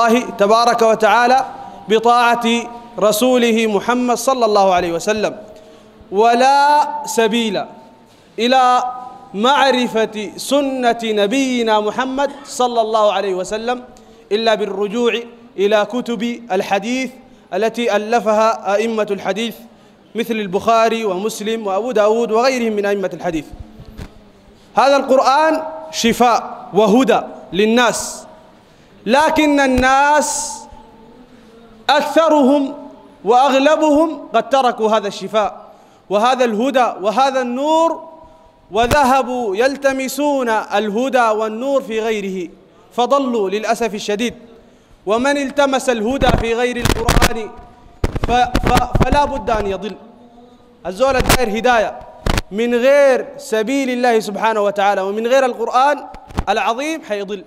الله تبارك وتعالى بطاعة رسوله محمد صلى الله عليه وسلم ولا سبيل إلى معرفة سنة نبينا محمد صلى الله عليه وسلم إلا بالرجوع إلى كتب الحديث التي ألفها أئمة الحديث مثل البخاري ومسلم وأبو داود وغيرهم من أئمة الحديث هذا القرآن شفاء وهدى للناس لكن الناس أكثرهم وأغلبهم قد تركوا هذا الشفاء وهذا الهدى وهذا النور وذهبوا يلتمسون الهدى والنور في غيره فضلوا للأسف الشديد ومن التمس الهدى في غير القرآن فلا بد أن يضل الزول الدائر هداية من غير سبيل الله سبحانه وتعالى ومن غير القرآن العظيم حيضل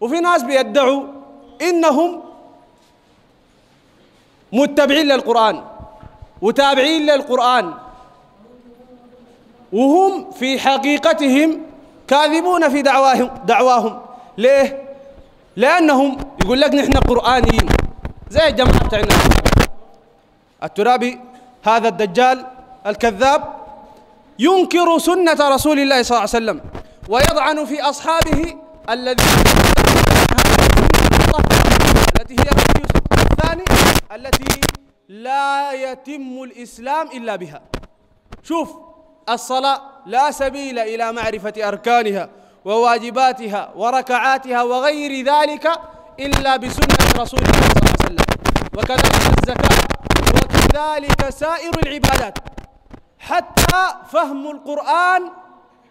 وفي ناس بيدعوا انهم متبعين للقران وتابعين للقران وهم في حقيقتهم كاذبون في دعواهم دعواهم ليه؟ لانهم يقول لك نحن قرانيين زي الجماعه بتاعنا الترابي هذا الدجال الكذاب ينكر سنه رسول الله صلى الله عليه وسلم ويطعن في اصحابه الذين التي هي الثاني التي لا يتم الإسلام إلا بها شوف الصلاة لا سبيل إلى معرفة أركانها وواجباتها وركعاتها وغير ذلك إلا بسنة رسول الله صلى الله عليه وسلم وكذلك الزكاة وكذلك سائر العبادات حتى فهم القرآن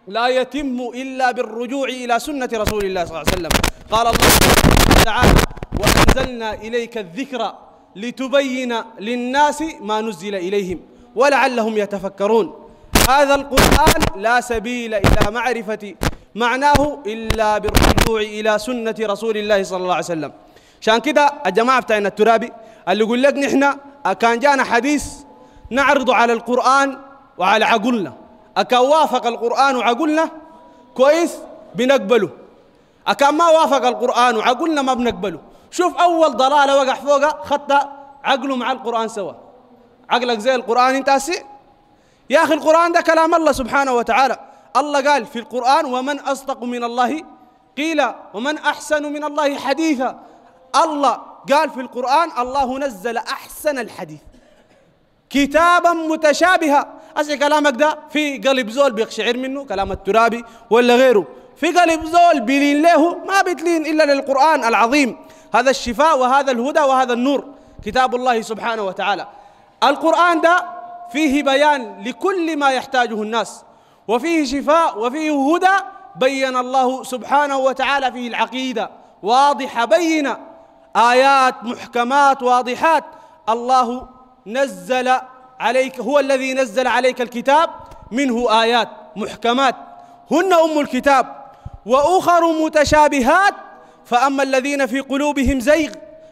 لا يتم إلا بالرجوع إلى سنة رسول الله صلى الله عليه وسلم قال الله تعالى وأنزلنا إليك الذكر لتبين للناس ما نزل إليهم ولعلهم يتفكرون هذا القرآن لا سبيل إلى معرفة معناه إلا بالرجوع إلى سنة رسول الله صلى الله عليه وسلم عشان كده الجماعة بتاعنا الترابي اللي يقول لك نحن كان جانا حديث نعرضه على القرآن وعلى عقولنا أكا وافق القرآن وعقولنا كويس بنقبله أكا ما وافق القرآن وعقولنا ما بنقبله شوف أول ضلالة وقع فوقها خط عقله مع القرآن سوا عقلك زي القرآن انت هسي يا أخي القرآن ده كلام الله سبحانه وتعالى الله قال في القرآن ومن أصدق من الله قيلا ومن أحسن من الله حديثا الله قال في القرآن الله نزل أحسن الحديث كتابا متشابها أشي كلامك ده في قلب زول بيقشعر منه كلام الترابي ولا غيره في قلب زول بيلين له ما بتلين إلا للقرآن العظيم هذا الشفاء وهذا الهدى وهذا النور كتاب الله سبحانه وتعالى القرآن ده فيه بيان لكل ما يحتاجه الناس وفيه شفاء وفيه هدى بين الله سبحانه وتعالى فيه العقيدة واضحة بينة آيات محكمات واضحات الله نزل عليك هو الذي نزل عليك الكتاب منه آيات محكمات هن أم الكتاب وأخر متشابهات فأما الذين في قلوبهم زيغ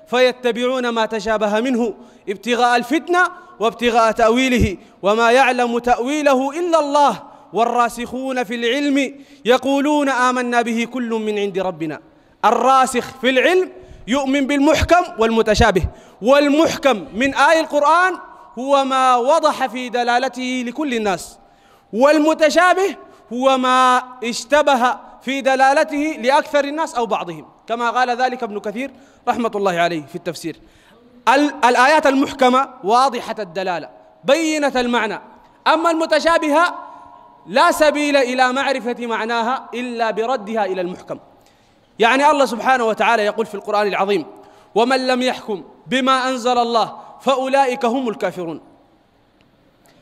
فيتبعون ما تشابه منه ابتغاء الفتنة وابتغاء تأويله وما يعلم تأويله إلا الله والراسخون في العلم يقولون آمنا به كل من عند ربنا الراسخ في العلم يؤمن بالمحكم والمتشابه والمحكم من آي القرآن هو ما وضح في دلالته لكل الناس والمتشابه هو ما اشتبه في دلالته لأكثر الناس أو بعضهم كما قال ذلك ابن كثير رحمة الله عليه في التفسير الآيات المحكمة واضحة الدلالة بينة المعنى أما المتشابهة لا سبيل إلى معرفة معناها إلا بردها إلى المحكم يعني الله سبحانه وتعالى يقول في القرآن العظيم ومن لم يحكم بما أنزل الله فأولئك هم الكافرون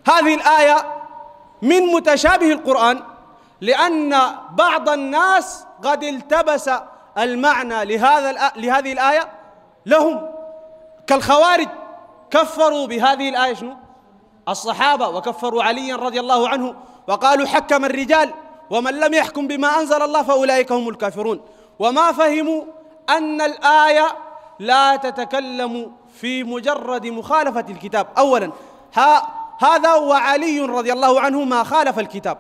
هذه الآية من متشابه القرآن لأن بعض الناس قد التبس المعنى لهذا لهذه الآية لهم كالخوارج كفروا بهذه الآية شنو؟ الصحابة وكفروا عليا رضي الله عنه وقالوا حكم الرجال ومن لم يحكم بما أنزل الله فأولئك هم الكافرون وما فهموا أن الآية لا تتكلم في مجرد مخالفة الكتاب أولا هذا وعلي رضي الله عنه ما خالف الكتاب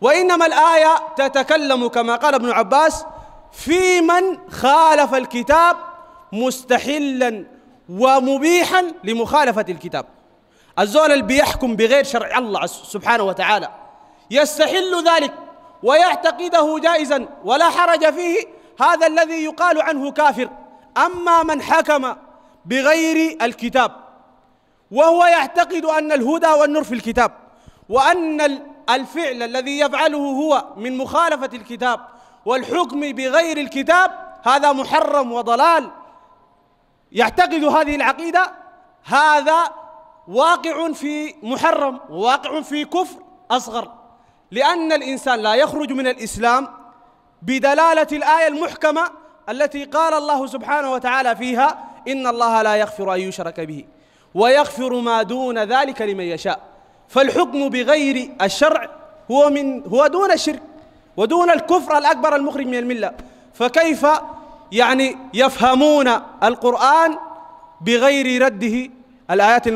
وإنما الآية تتكلم كما قال ابن عباس في من خالف الكتاب مستحلا ومبيحا لمخالفة الكتاب الزول اللي بيحكم بغير شرع الله سبحانه وتعالى يستحل ذلك ويعتقده جائزا ولا حرج فيه هذا الذي يقال عنه كافر أما من حكم بغير الكتاب وهو يعتقد أن الهدى والنور في الكتاب وأن الفعل الذي يفعله هو من مخالفة الكتاب والحكم بغير الكتاب هذا محرم وضلال يعتقد هذه العقيدة هذا واقع في محرم وواقع في كفر أصغر لأن الإنسان لا يخرج من الإسلام بدلالة الآية المحكمة التي قال الله سبحانه وتعالى فيها إن الله لا يغفر أن يشرك به ويغفر ما دون ذلك لمن يشاء فالحكم بغير الشرع هو من هو دون الشرك ودون الكفر الأكبر المخرج من الملة فكيف يعني يفهمون القرآن بغير رده الآيات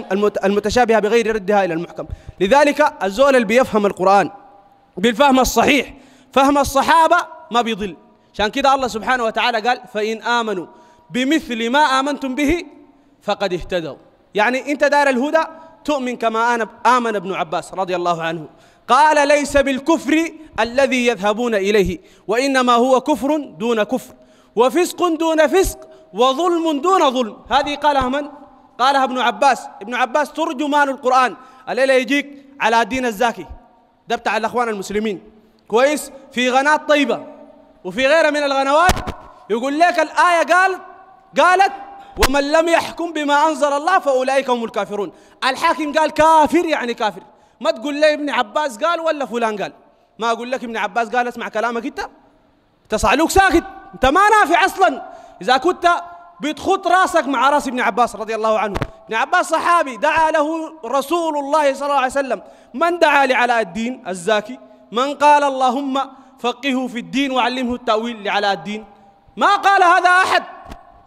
المتشابهة بغير ردها إلى المحكم لذلك الزول اللي بيفهم القرآن بالفهم الصحيح فهم الصحابة ما بيضل عشان كده الله سبحانه وتعالى قال فإن آمنوا بمثل ما آمنتم به فقد اهتدوا يعني أنت دار الهدى تؤمن كما أنا آمن ابن عباس رضي الله عنه قال ليس بالكفر الذي يذهبون إليه وإنما هو كفر دون كفر وفسق دون فسق وظلم دون ظلم هذه قالها من؟ قالها ابن عباس ابن عباس ترجمان القرآن الليلة يجيك على دين الزاكي ده بتاع الأخوان المسلمين كويس في غنات طيبة وفي غيرها من الغنوات يقول لك الآية قال قالت ومن لم يحكم بما أنزل الله فأولئك هم الكافرون الحاكم قال كافر يعني كافر ما تقول لي ابن عباس قال ولا فلان قال ما أقول لك ابن عباس قال اسمع كلامك أنت تصعلوك ساكت أنت ما نافع أصلا إذا كنت بتخط راسك مع راس ابن عباس رضي الله عنه ابن عباس صحابي دعا له رسول الله صلى الله عليه وسلم من دعا لعلاء الدين الزاكي من قال اللهم فقهه في الدين وعلمه التأويل لعلاء الدين ما قال هذا أحد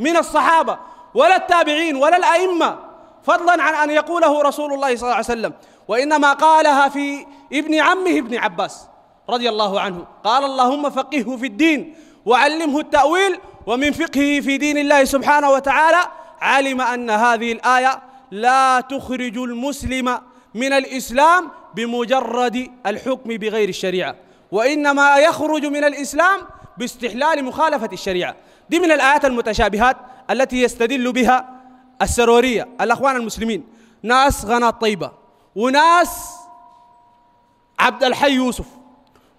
من الصحابة ولا التابعين ولا الأئمة فضلا عن أن يقوله رسول الله صلى الله عليه وسلم وإنما قالها في ابن عمه ابن عباس رضي الله عنه قال اللهم فقهه في الدين وعلمه التأويل ومن فقهه في دين الله سبحانه وتعالى علم أن هذه الآية لا تخرج المسلم من الإسلام بمجرد الحكم بغير الشريعة وإنما يخرج من الإسلام باستحلال مخالفة الشريعة دي من الآيات المتشابهات التي يستدل بها السرورية الأخوان المسلمين ناس غنى طيبة وناس عبد الحي يوسف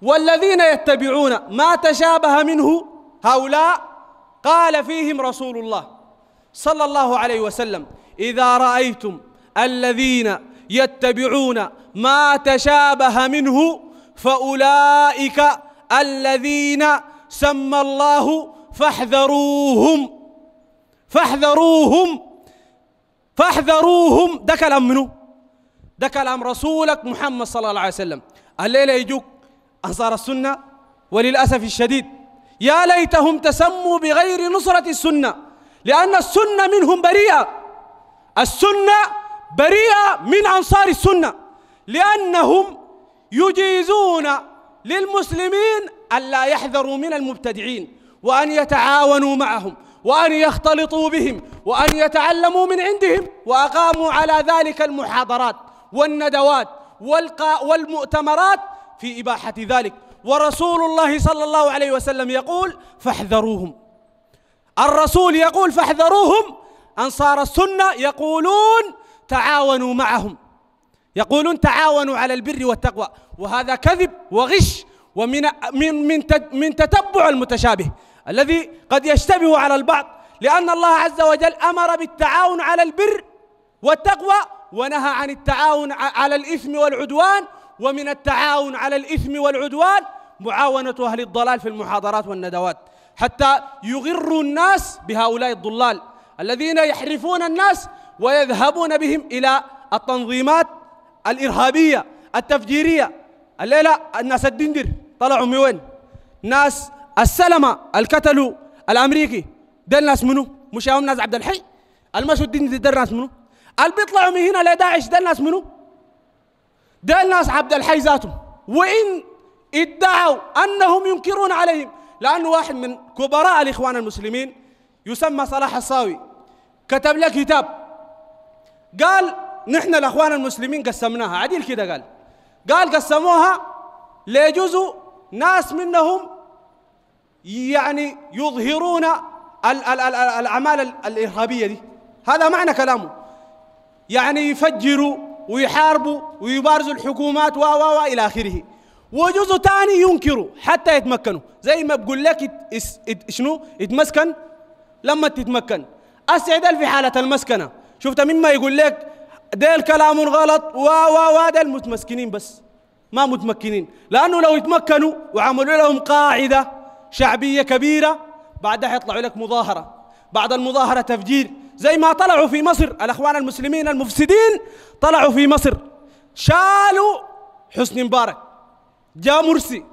والذين يتبعون ما تشابه منه هؤلاء قال فيهم رسول الله صلى الله عليه وسلم إذا رأيتم الذين يتبعون ما تشابه منه فأولئك الذين سمى الله فاحذروهم فاحذروهم فاحذروهم ده كلام منه ده كلام رسولك محمد صلى الله عليه وسلم الليلة يجوك أنصار السنة وللأسف الشديد يا ليتهم تسموا بغير نصرة السنة لأن السنة منهم بريئة السنة بريئة من أنصار السنة لأنهم يجيزون للمسلمين ألا يحذروا من المبتدعين وأن يتعاونوا معهم وأن يختلطوا بهم وأن يتعلموا من عندهم وأقاموا على ذلك المحاضرات والندوات والمؤتمرات في إباحة ذلك ورسول الله صلى الله عليه وسلم يقول فاحذروهم الرسول يقول فاحذروهم أنصار السنة يقولون تعاونوا معهم يقولون تعاونوا على البر والتقوى وهذا كذب وغش ومن من من من تتبع المتشابه الذي قد يشتبه على البعض لأن الله عز وجل أمر بالتعاون على البر والتقوى ونهى عن التعاون على الإثم والعدوان ومن التعاون على الإثم والعدوان معاونة أهل الضلال في المحاضرات والندوات حتى يغروا الناس بهؤلاء الضلال الذين يحرفون الناس ويذهبون بهم إلى التنظيمات الإرهابية التفجيرية الليلة الناس الدندر طلعوا من وين؟ ناس السلمة الكتلو الامريكي ده الناس منو؟ مش يوم ناس عبد الحي المشهد دي ده الناس منو؟ اللي بيطلعوا من هنا لداعش ده الناس منو؟ ده الناس عبد الحي ذاتهم وان ادعوا انهم ينكرون عليهم لانه واحد من كبراء الاخوان المسلمين يسمى صلاح الصاوي كتب له كتاب قال نحن الاخوان المسلمين قسمناها عديل كده قال قال قسموها لجزء ناس منهم يعني يظهرون الأعمال الإرهابية دي هذا معنى كلامه يعني يفجروا ويحاربوا ويبارزوا الحكومات و و و إلى آخره وجزء ثاني ينكروا حتى يتمكنوا زي ما بقول لك شنو يتمسكن لما تتمكن السعدال في حالة المسكنة شفت مما يقول لك ديل كلام غلط و و و ديل متمسكنين بس ما متمكنين لأنه لو يتمكنوا وعملوا لهم قاعدة شعبية كبيرة بعدها يطلعوا لك مظاهرة بعد المظاهرة تفجير زي ما طلعوا في مصر الأخوان المسلمين المفسدين طلعوا في مصر شالوا حسني مبارك جاء مرسي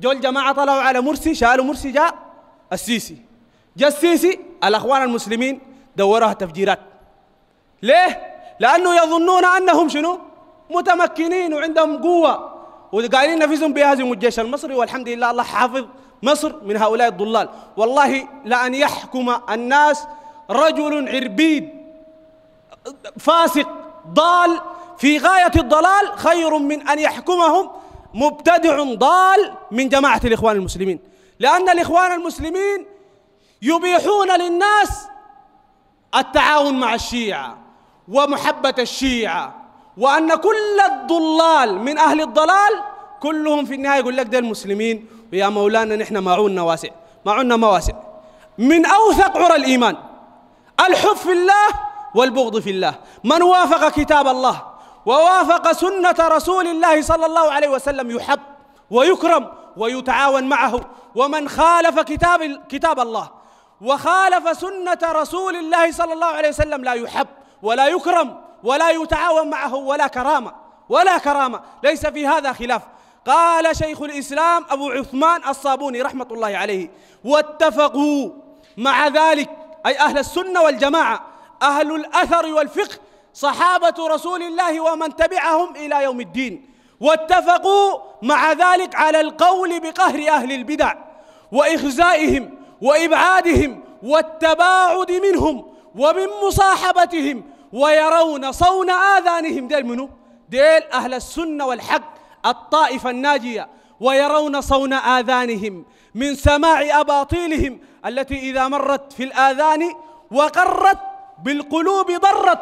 جو الجماعة طلعوا على مرسي شالوا مرسي جاء السيسي جاء السيسي الأخوان المسلمين دوروها تفجيرات ليه؟ لأنه يظنون أنهم شنو؟ متمكنين وعندهم قوة وقايلين نفسهم بيهزموا الجيش المصري والحمد لله الله حافظ مصر من هؤلاء الضلال والله لأن يحكم الناس رجل عربيد فاسق ضال في غاية الضلال خير من أن يحكمهم مبتدع ضال من جماعة الإخوان المسلمين لأن الإخوان المسلمين يبيحون للناس التعاون مع الشيعة ومحبة الشيعة وأن كل الضلال من أهل الضلال كلهم في النهاية يقول لك ده المسلمين يا مولانا نحن معوننا واسع معوننا ما واسع من أوثق عرى الإيمان الحب في الله والبغض في الله من وافق كتاب الله ووافق سنة رسول الله صلى الله عليه وسلم يحب ويكرم ويتعاون معه ومن خالف كتاب كتاب الله وخالف سنة رسول الله صلى الله عليه وسلم لا يحب ولا يكرم ولا يتعاون معه ولا كرامة ولا كرامة ليس في هذا خلاف قال شيخ الإسلام أبو عثمان الصابوني رحمة الله عليه واتفقوا مع ذلك أي أهل السنة والجماعة أهل الأثر والفقه صحابة رسول الله ومن تبعهم إلى يوم الدين واتفقوا مع ذلك على القول بقهر أهل البدع وإخزائهم وإبعادهم والتباعد منهم ومن مصاحبتهم ويرون صون آذانهم ديل منو؟ ديل أهل السنة والحق الطائفة الناجية ويرون صون آذانهم من سماع أباطيلهم التي إذا مرت في الآذان وقرت بالقلوب ضرت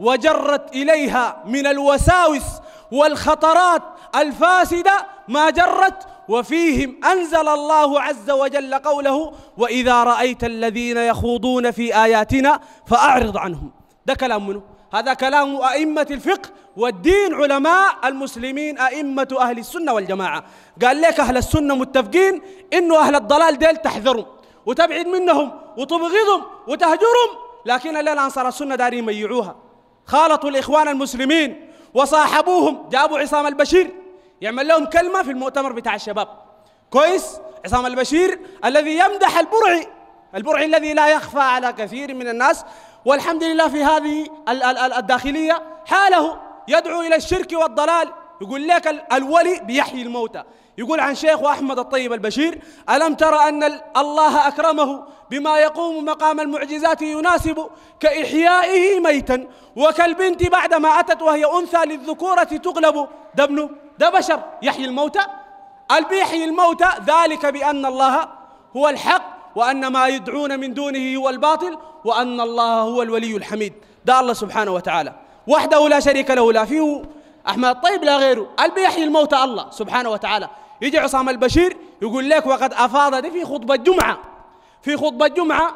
وجرت إليها من الوساوس والخطرات الفاسدة ما جرت وفيهم أنزل الله عز وجل قوله وإذا رأيت الذين يخوضون في آياتنا فأعرض عنهم ده كلام منه هذا كلام أئمة الفقه والدين علماء المسلمين أئمة أهل السنة والجماعة قال لك أهل السنة متفقين إنه أهل الضلال ديل تحذرهم وتبعد منهم وتبغضهم وتهجرهم لكن الليلة أنصار السنة دارين يميعوها خالطوا الإخوان المسلمين وصاحبوهم جابوا عصام البشير يعمل لهم كلمة في المؤتمر بتاع الشباب كويس عصام البشير الذي يمدح البرعي البرعي الذي لا يخفى على كثير من الناس والحمد لله في هذه الداخلية حاله يدعو إلى الشرك والضلال يقول لك الولي بيحيي الموتى يقول عن شيخ أحمد الطيب البشير ألم ترى أن الله أكرمه بما يقوم مقام المعجزات يناسب كإحيائه ميتا وكالبنت بعدما أتت وهي أنثى للذكورة تغلب ده ده بشر يحيي الموتى البيحي الموتى ذلك بأن الله هو الحق وأن ما يدعون من دونه هو الباطل وأن الله هو الولي الحميد ده الله سبحانه وتعالى وحده لا شريك له لا فيه أحمد طيب لا غيره اللي بيحيي الموتى الله سبحانه وتعالى يجي عصام البشير يقول لك وقد أفاض ده في خطبة جمعة في خطبة جمعة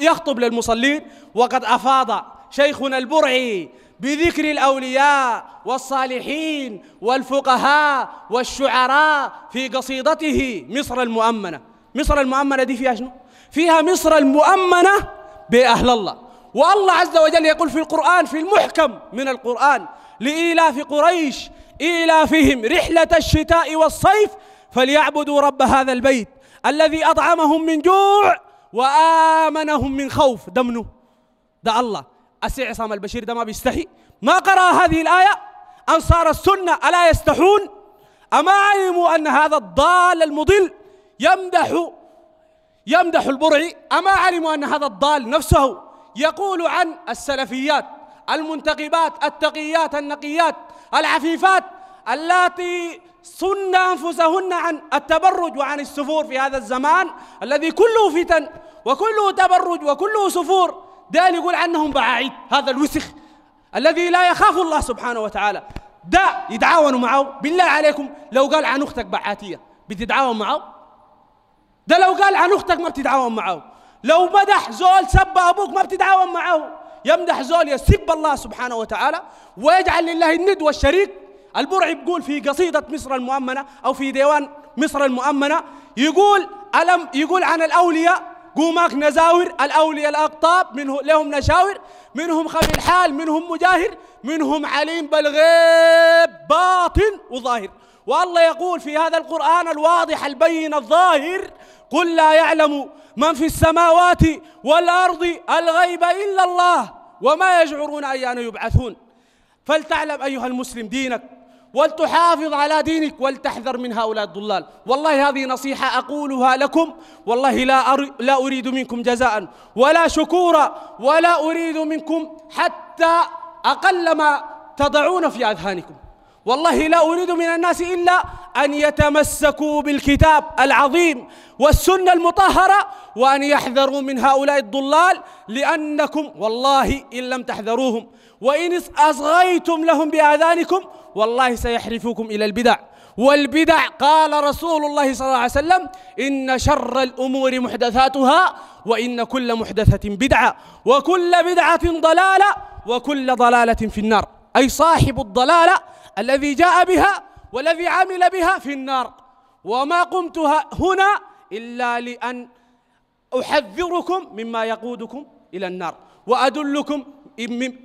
يخطب للمصلين وقد أفاض شيخنا البرعي بذكر الأولياء والصالحين والفقهاء والشعراء في قصيدته مصر المؤمنة مصر المؤمنة دي فيها شنو؟ فيها مصر المؤمنة بأهل الله والله عز وجل يقول في القرآن في المحكم من القرآن لإيلاف قريش إيلافهم رحلة الشتاء والصيف فليعبدوا رب هذا البيت الذي أطعمهم من جوع وآمنهم من خوف ده منه ده الله أسي عصام البشير ده ما بيستحي ما قرأ هذه الآية أنصار السنة ألا يستحون أما علموا أن هذا الضال المضل يمدح يمدح البرعي أما علموا أن هذا الضال نفسه يقول عن السلفيات المنتقبات التقيات النقيات العفيفات اللاتي صن أنفسهن عن التبرج وعن السفور في هذا الزمان الذي كله فتن وكله تبرج وكله سفور ده يقول عنهم بعاعيد هذا الوسخ الذي لا يخاف الله سبحانه وتعالى ده يتعاونوا معه بالله عليكم لو قال عن أختك بعاتية بتتعاون معه ده لو قال عن اختك ما بتتعاون معاه لو مدح زول سب ابوك ما بتتعاون معاه يمدح زول يسب الله سبحانه وتعالى ويجعل لله الند والشريك البرعي يقول في قصيدة مصر المؤمنة أو في ديوان مصر المؤمنة يقول ألم يقول عن الأولياء قوماك نزاور الأولياء الأقطاب منه لهم نشاور منهم خفي الحال منهم مجاهر منهم عليم بالغيب باطن وظاهر والله يقول في هذا القرآن الواضح البين الظاهر قل لا يعلم من في السماوات والأرض الغيب إلا الله وما يشعرون أيان يبعثون فلتعلم أيها المسلم دينك ولتحافظ على دينك ولتحذر من هؤلاء الضلال والله هذه نصيحة أقولها لكم والله لا, أر... لا أريد منكم جزاء ولا شكورا ولا أريد منكم حتى أقل ما تضعون في أذهانكم والله لا أريد من الناس إلا أن يتمسكوا بالكتاب العظيم والسنة المطهرة وأن يحذروا من هؤلاء الضلال لأنكم والله إن لم تحذروهم وإن أصغيتم لهم بآذانكم والله سيحرفوكم إلى البدع والبدع قال رسول الله صلى الله عليه وسلم إن شر الأمور محدثاتها وإن كل محدثة بدعة وكل بدعة ضلالة وكل ضلالة في النار أي صاحب الضلالة الذي جاء بها والذي عمل بها في النار وما قمت هنا إلا لأن أحذركم مما يقودكم إلى النار وأدلكم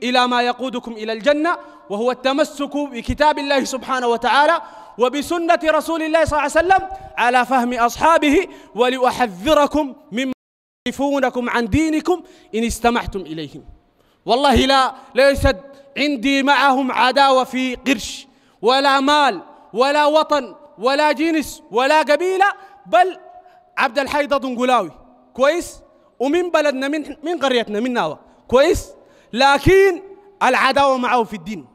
إلى ما يقودكم إلى الجنة وهو التمسك بكتاب الله سبحانه وتعالى وبسنة رسول الله صلى الله عليه وسلم على فهم أصحابه ولأحذركم مما يعرفونكم عن دينكم إن استمعتم إليهم والله لا ليست عندي معهم عداوة في قرش ولا مال ولا وطن ولا جنس ولا قبيلة بل عبد الحي دنقلاوي كويس ومن بلدنا من من قريتنا من ناوة كويس لكن العداوة معه في الدين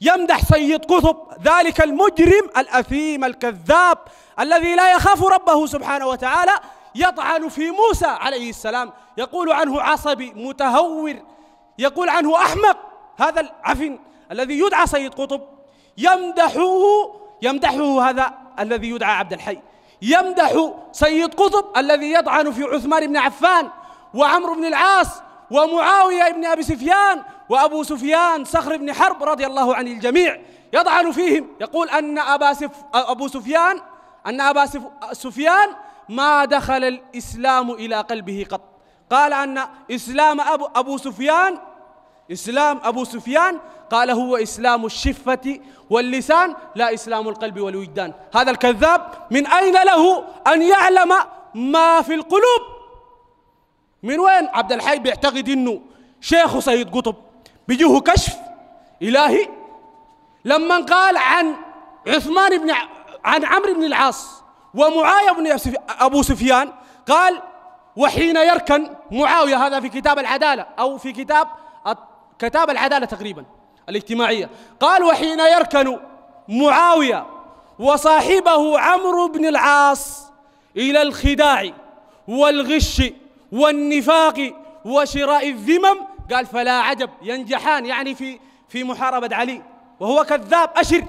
يمدح سيد قطب ذلك المجرم الأثيم الكذاب الذي لا يخاف ربه سبحانه وتعالى يطعن في موسى عليه السلام يقول عنه عصبي متهور يقول عنه أحمق هذا العفن الذي يدعى سيد قطب يمدحه يمدحه هذا الذي يدعى عبد الحي يمدح سيد قطب الذي يطعن في عثمان بن عفان وعمرو بن العاص ومعاوية بن أبي سفيان وأبو سفيان صخر بن حرب رضي الله عن الجميع يطعن فيهم يقول أن أبا سف أبو سفيان أن أبا سف سفيان ما دخل الإسلام إلى قلبه قط قال أن إسلام أبو, أبو سفيان إسلام أبو سفيان قال هو إسلام الشفة واللسان لا إسلام القلب والوجدان هذا الكذاب من أين له أن يعلم ما في القلوب من وين عبد الحي بيعتقد انه شيخ سيد قطب بيجوه كشف الهي لما قال عن عثمان بن عن عمرو بن العاص ومعاويه بن ابو سفيان قال وحين يركن معاويه هذا في كتاب العداله او في كتاب كتاب العدالة تقريبا الاجتماعية قال وحين يركن معاوية وصاحبه عمرو بن العاص إلى الخداع والغش والنفاق وشراء الذمم قال فلا عجب ينجحان يعني في في محاربة علي وهو كذاب أشر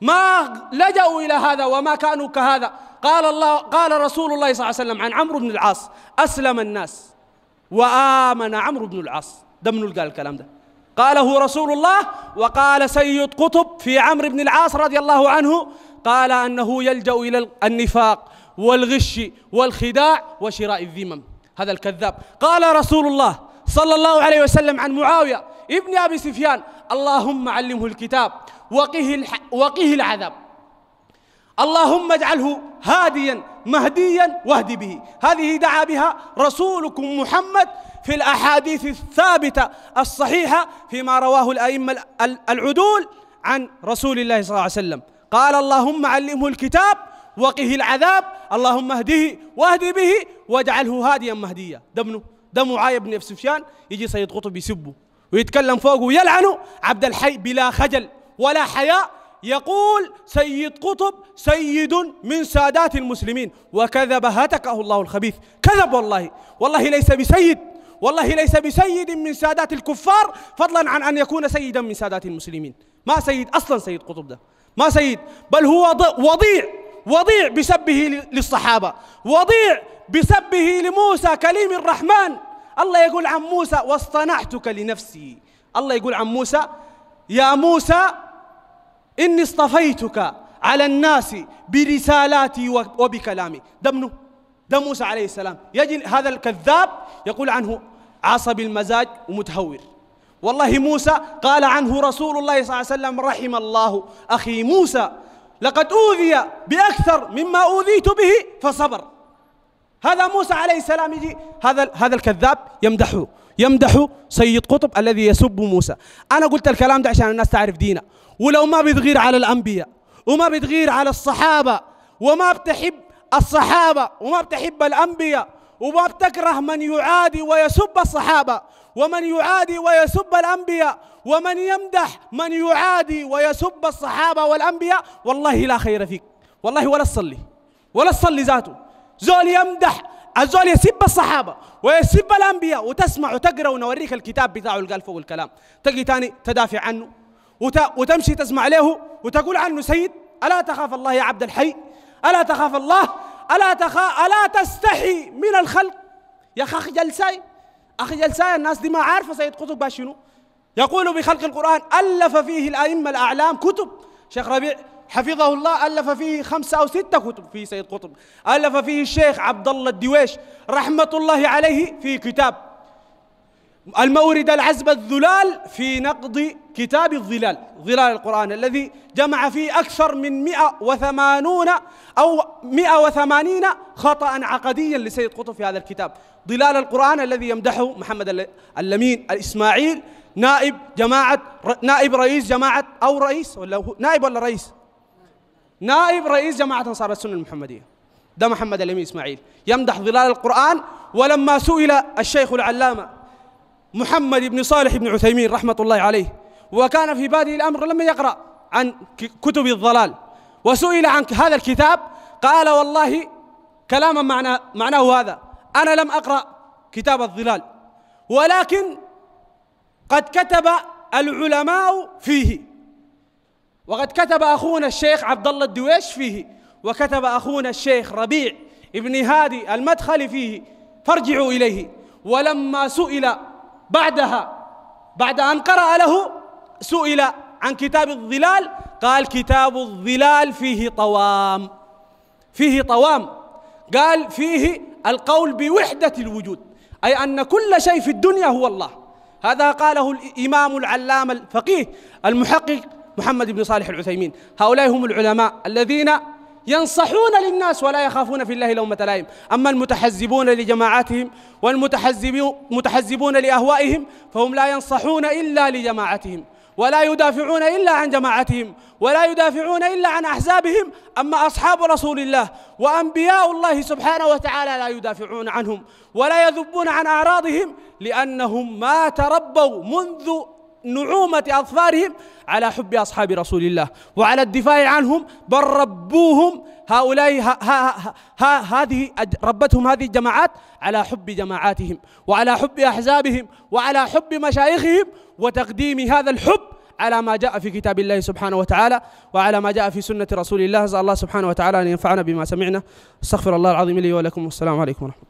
ما لجأوا إلى هذا وما كانوا كهذا قال الله قال رسول الله صلى الله عليه وسلم عن عمرو بن العاص أسلم الناس وآمن عمرو بن العاص ده منو قال الكلام ده قاله رسول الله وقال سيد قطب في عمرو بن العاص رضي الله عنه قال انه يلجا الى النفاق والغش والخداع وشراء الذمم هذا الكذاب قال رسول الله صلى الله عليه وسلم عن معاويه ابن ابي سفيان اللهم علمه الكتاب وقه الح... وقه العذاب اللهم اجعله هاديا مهديا واهد به هذه دعا بها رسولكم محمد في الأحاديث الثابتة الصحيحة فيما رواه الأئمة العدول عن رسول الله صلى الله عليه وسلم قال اللهم علمه الكتاب وقه العذاب اللهم اهده واهدي به واجعله هاديا مهديا دمنه دم معاي بن سفيان يجي سيد قطب يسبه ويتكلم فوقه ويلعنه عبد الحي بلا خجل ولا حياء يقول سيد قطب سيد من سادات المسلمين وكذب هتكه الله الخبيث كذب والله والله ليس بسيد والله ليس بسيد من سادات الكفار فضلا عن أن يكون سيدا من سادات المسلمين ما سيد أصلا سيد قطب ده ما سيد بل هو وضيع وضيع بسبه للصحابة وضيع بسبه لموسى كليم الرحمن الله يقول عن موسى واصطنعتك لنفسي الله يقول عن موسى يا موسى إني اصطفيتك على الناس برسالاتي وبكلامي ده منه ده موسى عليه السلام يجي هذا الكذاب يقول عنه عصبي المزاج ومتهور والله موسى قال عنه رسول الله صلى الله عليه وسلم رحم الله أخي موسى لقد أوذي بأكثر مما أوذيت به فصبر هذا موسى عليه السلام يجي هذا هذا الكذاب يمدحه يمدح سيد قطب الذي يسب موسى أنا قلت الكلام ده عشان الناس تعرف دينه ولو ما بتغير على الأنبياء وما بتغير على الصحابة وما بتحب الصحابة وما بتحب الأنبياء وما بتكره من يعادي ويسب الصحابة ومن يعادي ويسب الأنبياء ومن يمدح من يعادي ويسب الصحابة والأنبياء والله لا خير فيك والله ولا تصلي ولا تصلي ذاته زول يمدح الزول يسب الصحابة ويسب الأنبياء وتسمع وتقرأ ونوريك الكتاب بتاعه قال فوق الكلام تجي تاني تدافع عنه وت... وتمشي تسمع له وتقول عنه سيد ألا تخاف الله يا عبد الحي ألا تخاف الله ألا تخا ألا تستحي من الخلق يا أخي أخي جلساي أخي جلساي الناس دي ما عارفة سيد قطب شنو يقول بخلق القرآن ألف فيه الأئمة الأعلام كتب شيخ ربيع حفظه الله ألف فيه خمسة أو ستة كتب في سيد قطب ألف فيه الشيخ عبد الله الدويش رحمة الله عليه في كتاب المورد العزب الذلال في نقد كتاب الظلال ظلال القرآن الذي جمع فيه أكثر من 180 أو 180 خطأ عقديا لسيد قطب في هذا الكتاب ظلال القرآن الذي يمدحه محمد اللمين الإسماعيل نائب جماعة نائب رئيس جماعة أو رئيس ولا هو نائب ولا رئيس نائب رئيس جماعة أنصار السنة المحمدية ده محمد اللمين إسماعيل يمدح ظلال القرآن ولما سئل الشيخ العلامة محمد بن صالح بن عثيمين رحمة الله عليه وكان في بادئ الأمر لما يقرأ عن كتب الضلال وسئل عن هذا الكتاب قال والله كلاما معناه, معناه هذا أنا لم أقرأ كتاب الضلال ولكن قد كتب العلماء فيه وقد كتب أخونا الشيخ عبد الله الدويش فيه وكتب أخونا الشيخ ربيع ابن هادي المدخل فيه فارجعوا إليه ولما سئل بعدها بعد أن قرأ له سئل عن كتاب الظلال قال كتاب الظلال فيه طوام فيه طوام قال فيه القول بوحدة الوجود أي أن كل شيء في الدنيا هو الله هذا قاله الإمام العلامة الفقيه المحقق محمد بن صالح العثيمين هؤلاء هم العلماء الذين ينصحون للناس ولا يخافون في الله لومة لائم أما المتحزبون لجماعاتهم والمتحزبون لأهوائهم فهم لا ينصحون إلا لجماعتهم ولا يدافعون إلا عن جماعتهم ولا يدافعون إلا عن أحزابهم أما أصحاب رسول الله وأنبياء الله سبحانه وتعالى لا يدافعون عنهم ولا يذبون عن أعراضهم لأنهم ما تربوا منذ نعومة أظفارهم على حب أصحاب رسول الله وعلى الدفاع عنهم بل ربوهم هؤلاء ها ها ها هذه ربتهم هذه الجماعات على حب جماعاتهم وعلى حب أحزابهم وعلى حب مشايخهم وتقديم هذا الحب على ما جاء في كتاب الله سبحانه وتعالى وعلى ما جاء في سنة رسول الله صلى الله سبحانه وتعالى أن ينفعنا بما سمعنا استغفر الله العظيم لي ولكم والسلام عليكم ورحمة الله